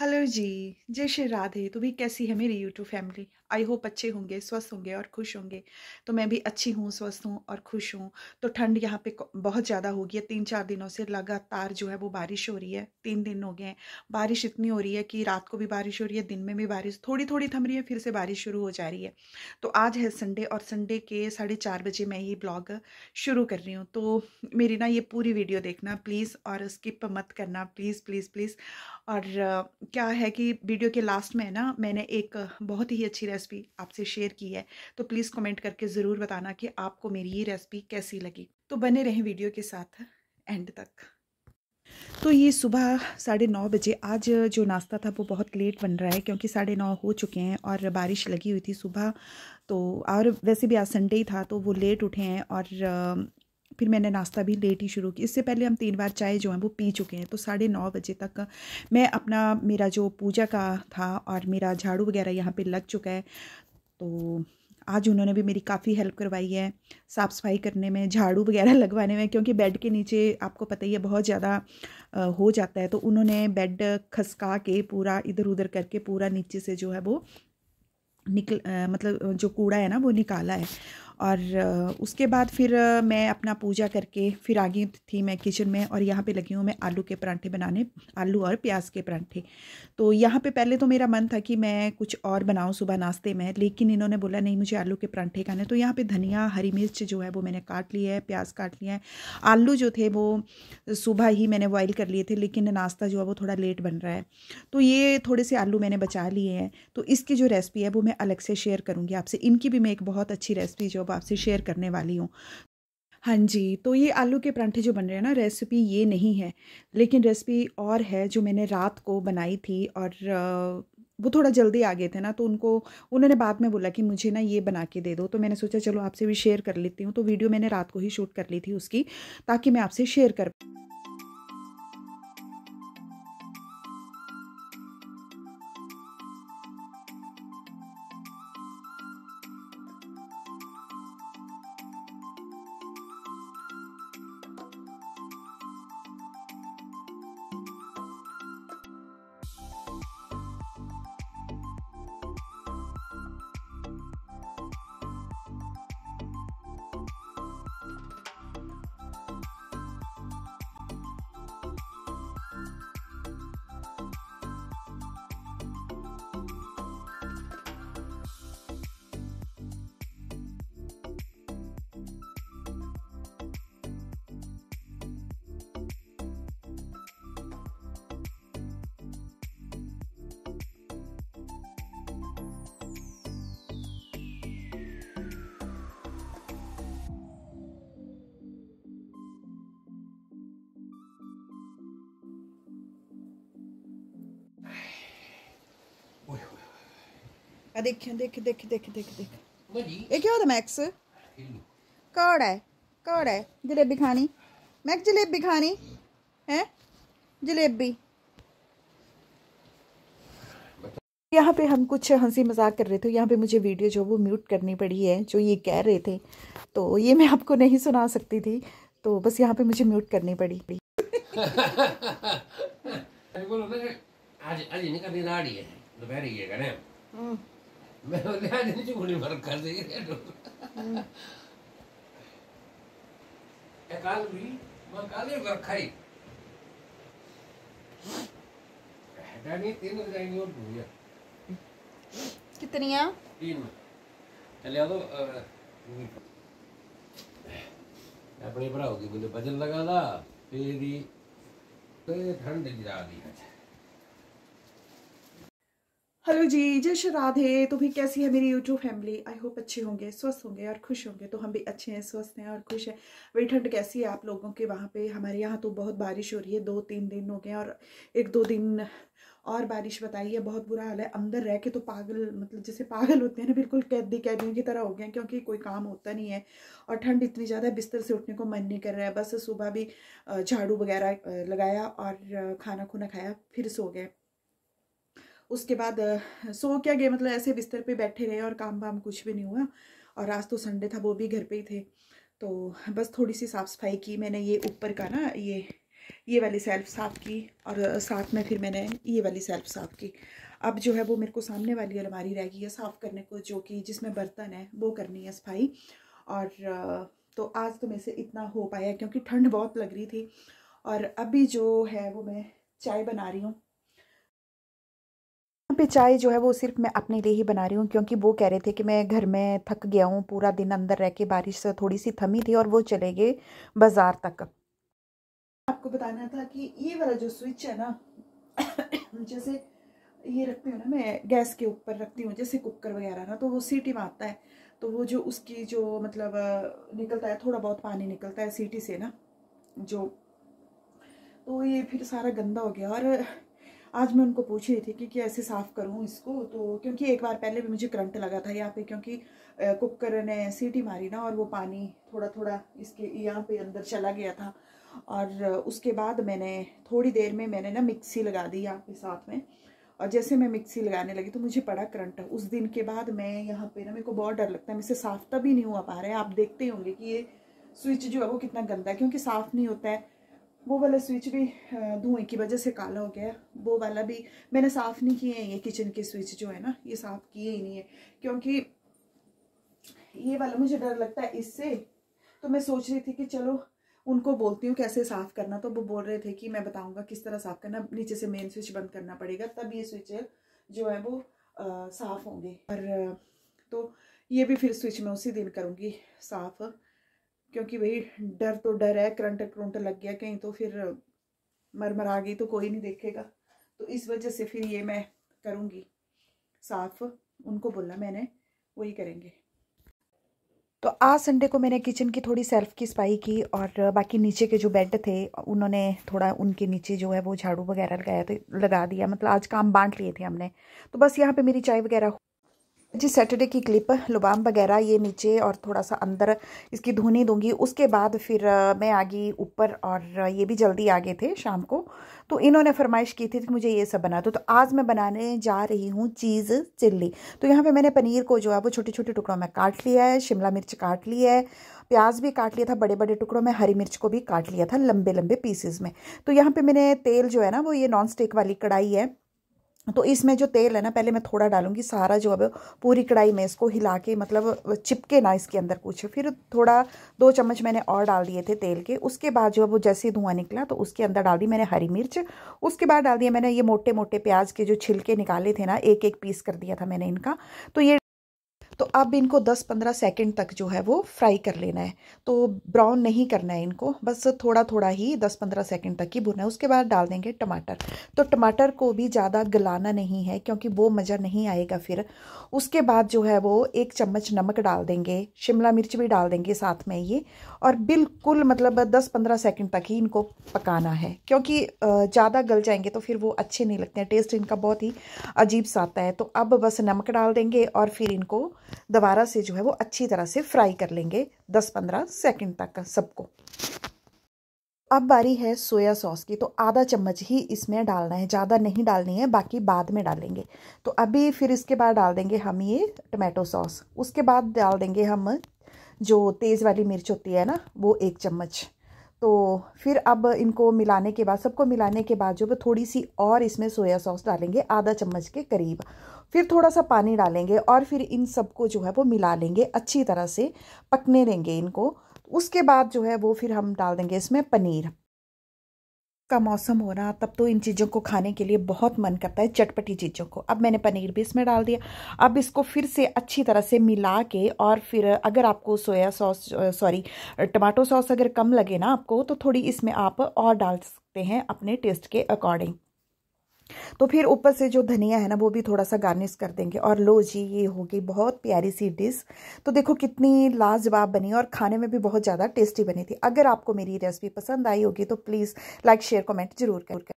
hello जी जय श्री राधे तो भी कैसी है मेरी यूट्यूब फैमिली आई होप अच्छे होंगे स्वस्थ होंगे और खुश होंगे तो मैं भी अच्छी हूँ स्वस्थ हूँ और खुश हूँ तो ठंड यहाँ पे बहुत ज़्यादा हो गई है तीन चार दिनों से लगातार जो है वो बारिश हो रही है तीन दिन हो गए हैं बारिश इतनी हो रही है कि रात को भी बारिश हो रही है दिन में भी बारिश थोड़ी थोड़ी थम रही है फिर से बारिश शुरू हो जा रही है तो आज है संडे और संडे के साढ़े चार बजे मैं ये ब्लॉग शुरू कर रही हूँ तो मेरी ना ये पूरी वीडियो देखना प्लीज़ और स्किप मत करना प्लीज़ प्लीज़ प्लीज़ और क्या है कि वीडियो के लास्ट में है ना मैंने एक बहुत ही अच्छी रेसिपी आपसे शेयर की है तो प्लीज़ कमेंट करके ज़रूर बताना कि आपको मेरी ये रेसिपी कैसी लगी तो बने रहें वीडियो के साथ एंड तक तो ये सुबह साढ़े नौ बजे आज जो नाश्ता था वो बहुत लेट बन रहा है क्योंकि साढ़े नौ हो चुके हैं और बारिश लगी हुई थी सुबह तो और वैसे भी आज संडे ही था तो वो लेट उठे हैं और फिर मैंने नाश्ता भी लेट ही शुरू किया इससे पहले हम तीन बार चाय जो है वो पी चुके हैं तो साढ़े नौ बजे तक मैं अपना मेरा जो पूजा का था और मेरा झाड़ू वगैरह यहाँ पे लग चुका है तो आज उन्होंने भी मेरी काफ़ी हेल्प करवाई है साफ़ सफाई करने में झाड़ू वगैरह लगवाने में क्योंकि बेड के नीचे आपको पता ही है बहुत ज़्यादा हो जाता है तो उन्होंने बेड खसका के पूरा इधर उधर करके पूरा नीचे से जो है वो निकल आ, मतलब जो कूड़ा है ना वो निकाला है और उसके बाद फिर मैं अपना पूजा करके फिर आ गई थी मैं किचन में और यहाँ पे लगी हूँ मैं आलू के परांठे बनाने आलू और प्याज के परांठे तो यहाँ पे पहले तो मेरा मन था कि मैं कुछ और बनाऊँ सुबह नाश्ते में लेकिन इन्होंने बोला नहीं मुझे आलू के परांठे खाने तो यहाँ पर धनिया हरी मिर्च जो है वो मैंने काट लिया है प्याज काट लिया है आलू जो थे वो सुबह ही मैंने बॉयल कर लिए थे लेकिन नाश्ता जो है वो थोड़ा लेट बन रहा है तो ये थोड़े से आलू मैंने बचा लिए हैं तो इसकी जो रेसिपी है वो मैं अलग से शेयर करूँगी आपसे इनकी भी मैं एक बहुत अच्छी रेसिपी जो जॉब आपसे शेयर करने वाली हूँ हाँ जी तो ये आलू के परांठे जो बन रहे हैं ना रेसिपी ये नहीं है लेकिन रेसिपी और है जो मैंने रात को बनाई थी और वो थोड़ा जल्दी आ गए थे ना तो उनको उन्होंने बाद में बोला कि मुझे ना ये बना के दे दो तो मैंने सोचा चलो आपसे भी शेयर कर लेती हूँ तो वीडियो मैंने रात को ही शूट कर ली थी उसकी ताकि मैं आपसे शेयर कर देख देख देख देख देख देख ये क्या होता मैक्स कौड़ा है कौड़ा है जलेबी खानी मैक्स जलेबी खानी है जलेबी यहाँ पे हम कुछ हंसी मजाक कर रहे थे यहाँ पे मुझे वीडियो जो वो म्यूट करनी पड़ी है जो ये कह रहे थे तो ये मैं आपको नहीं सुना सकती थी तो बस यहाँ पे मुझे म्यूट करनी पड़ी आज आज निकलने आ रही है दोपहर ही है ना મેલો ને આની શું બુલી વરખાવી એકાલવી માં કાલે વરખાઈ આદની તીન જાઈ નહો બુયા કેટલીયા તીન લે આવો આપણી ભરાવગી બોલે વજન લગાદા પેલી પે ઠંડ જ્યાલી हेलो जी जय श्री राधे तो भी कैसी है मेरी यूट्यूब फैमिली आई होप अच्छे होंगे स्वस्थ होंगे और खुश होंगे तो हम भी अच्छे हैं स्वस्थ हैं और खुश हैं वही ठंड कैसी है आप लोगों के वहाँ पे हमारे यहाँ तो बहुत बारिश हो रही है दो तीन दिन हो गए और एक दो दिन और बारिश बताई है बहुत बुरा हाल है अंदर रह के तो पागल मतलब जैसे पागल होते हैं ना बिल्कुल कैदी कैदियों की तरह हो गए क्योंकि कोई काम होता नहीं है और ठंड इतनी ज़्यादा बिस्तर से उठने को मन नहीं कर रहा है बस सुबह भी झाड़ू वगैरह लगाया और खाना खुना खाया फिर सो गए उसके बाद सो क्या गए मतलब ऐसे बिस्तर पे बैठे रहे और काम वाम कुछ भी नहीं हुआ और आज तो संडे था वो भी घर पे ही थे तो बस थोड़ी सी साफ़ सफाई की मैंने ये ऊपर का ना ये ये वाली सेल्फ साफ़ की और साथ में फिर मैंने ये वाली सेल्फ साफ़ की अब जो है वो मेरे को सामने वाली अलमारी रह गई है साफ़ करने को जो कि जिसमें बर्तन है वो करनी है सफाई और तो आज तो मेरे से इतना हो पाया क्योंकि ठंड बहुत लग रही थी और अभी जो है वो मैं चाय बना रही हूँ पे चाय जो है वो सिर्फ मैं अपने लिए ही बना रही हूँ क्योंकि वो कह रहे थे कि मैं घर में थक गया हूँ पूरा दिन अंदर रह के बारिश थोड़ी सी थमी थी और वो चले गए बाज़ार तक आपको बताना था कि ये वाला जो स्विच है ना जैसे ये रखती हूँ ना मैं गैस के ऊपर रखती हूँ जैसे कुकर वगैरह ना तो वो सीटी मारता है तो वो जो उसकी जो मतलब निकलता है थोड़ा बहुत पानी निकलता है सीटी से ना जो तो ये फिर सारा गंदा हो गया और आज मैं उनको पूछ रही थी कि कैसे साफ़ करूँ इसको तो क्योंकि एक बार पहले भी मुझे करंट लगा था यहाँ पे क्योंकि कुकर ने सीटी मारी ना और वो पानी थोड़ा थोड़ा इसके यहाँ पे अंदर चला गया था और उसके बाद मैंने थोड़ी देर में मैंने ना मिक्सी लगा दी यहाँ पे साथ में और जैसे मैं मिक्सी लगाने लगी तो मुझे पड़ा करंट उस दिन के बाद मैं यहाँ पर ना मेरे को बहुत डर लगता है मुझसे साफ तभी नहीं हुआ पा रहा है आप देखते ही होंगे कि ये स्विच जो है वो कितना गंदा है क्योंकि साफ़ नहीं होता है वो वाला स्विच भी धुएं की वजह से काला हो गया वो वाला भी मैंने साफ़ नहीं किए हैं ये किचन के स्विच जो है ना ये साफ़ किए ही नहीं है क्योंकि ये वाला मुझे डर लगता है इससे तो मैं सोच रही थी कि चलो उनको बोलती हूँ कैसे साफ़ करना तो वो बोल रहे थे कि मैं बताऊँगा किस तरह साफ़ करना नीचे से मेन स्विच बंद करना पड़ेगा तब ये स्विच जो है वो साफ़ होंगे और तो ये भी फिर स्विच मैं उसी दिन करूँगी साफ़ क्योंकि भाई डर तो डर है करंट करंट लग गया कहीं तो फिर मरमर आ गई तो कोई नहीं देखेगा तो इस वजह से फिर ये मैं करूँगी साफ उनको बोला मैंने वही करेंगे तो आज संडे को मैंने किचन की थोड़ी सेल्फ की सफाई की और बाकी नीचे के जो बेड थे उन्होंने थोड़ा उनके नीचे जो है वो झाड़ू वगैरह लगाया तो लगा दिया मतलब आज काम बांट लिए थे हमने तो बस यहाँ पे मेरी चाय वगैरह जी सैटरडे की क्लिप लुबाम वगैरह ये नीचे और थोड़ा सा अंदर इसकी धोनी दूंगी उसके बाद फिर मैं आ गई ऊपर और ये भी जल्दी आ गए थे शाम को तो इन्होंने फरमाइश की थी कि मुझे ये सब बना दो तो आज मैं बनाने जा रही हूँ चीज़ चिल्ली तो यहाँ पे मैंने पनीर को जो है वो छोटे छोटे टुकड़ों में काट लिया है शिमला मिर्च काट ली है प्याज भी काट लिया था बड़े बड़े टुकड़ों में हरी मिर्च को भी काट लिया था लंबे लंबे पीसेज में तो यहाँ पर मैंने तेल जो है ना वो ये नॉन स्टिक वाली कढ़ाई है तो इसमें जो तेल है ना पहले मैं थोड़ा डालूंगी सारा जो अब पूरी कढ़ाई में इसको हिला के मतलब चिपके ना इसके अंदर कुछ फिर थोड़ा दो चम्मच मैंने और डाल दिए थे तेल के उसके बाद जो अब वो जैसे धुआं निकला तो उसके अंदर डाल दी मैंने हरी मिर्च उसके बाद डाल दिया मैंने ये मोटे मोटे प्याज के जो छिलके निकाले थे ना एक एक पीस कर दिया था मैंने इनका तो ये तो अब इनको 10-15 सेकंड तक जो है वो फ्राई कर लेना है तो ब्राउन नहीं करना है इनको बस थोड़ा थोड़ा ही 10-15 सेकंड तक ही भुना है उसके बाद डाल देंगे टमाटर तो टमाटर को भी ज़्यादा गलाना नहीं है क्योंकि वो मज़ा नहीं आएगा फिर उसके बाद जो है वो एक चम्मच नमक डाल देंगे शिमला मिर्च भी डाल देंगे साथ में ये और बिल्कुल मतलब दस पंद्रह सेकेंड तक ही इनको पकाना है क्योंकि ज़्यादा गल जाएंगे तो फिर वो अच्छे नहीं लगते हैं टेस्ट इनका बहुत ही अजीब सा आता है तो अब बस नमक डाल देंगे और फिर इनको दोबारा से जो है वो अच्छी तरह से फ्राई कर लेंगे 10-15 सेकंड तक सबको अब बारी है सोया सॉस की तो आधा चम्मच ही इसमें डालना है ज़्यादा नहीं डालनी है बाकी बाद में डालेंगे तो अभी फिर इसके बाद डाल देंगे हम ये टमाटो सॉस उसके बाद डाल देंगे हम जो तेज़ वाली मिर्च होती है ना वो एक चम्मच तो फिर अब इनको मिलाने के बाद सबको मिलाने के बाद जो थोड़ी सी और इसमें सोया सॉस डालेंगे आधा चम्मच के करीब फिर थोड़ा सा पानी डालेंगे और फिर इन सबको जो है वो मिला लेंगे अच्छी तरह से पकने देंगे इनको उसके बाद जो है वो फिर हम डाल देंगे इसमें पनीर का मौसम हो रहा तब तो इन चीज़ों को खाने के लिए बहुत मन करता है चटपटी चीज़ों को अब मैंने पनीर भी इसमें डाल दिया अब इसको फिर से अच्छी तरह से मिला के और फिर अगर आपको soya sauce sorry tomato sauce अगर कम लगे ना आपको तो थोड़ी इसमें आप और डाल सकते हैं अपने टेस्ट के अकॉर्डिंग तो फिर ऊपर से जो धनिया है ना वो भी थोड़ा सा गार्निश कर देंगे और लो जी ये हो गई बहुत प्यारी सी डिश तो देखो कितनी लाजवाब बनी और खाने में भी बहुत ज़्यादा टेस्टी बनी थी अगर आपको मेरी रेसिपी पसंद आई होगी तो प्लीज़ लाइक शेयर कमेंट जरूर करें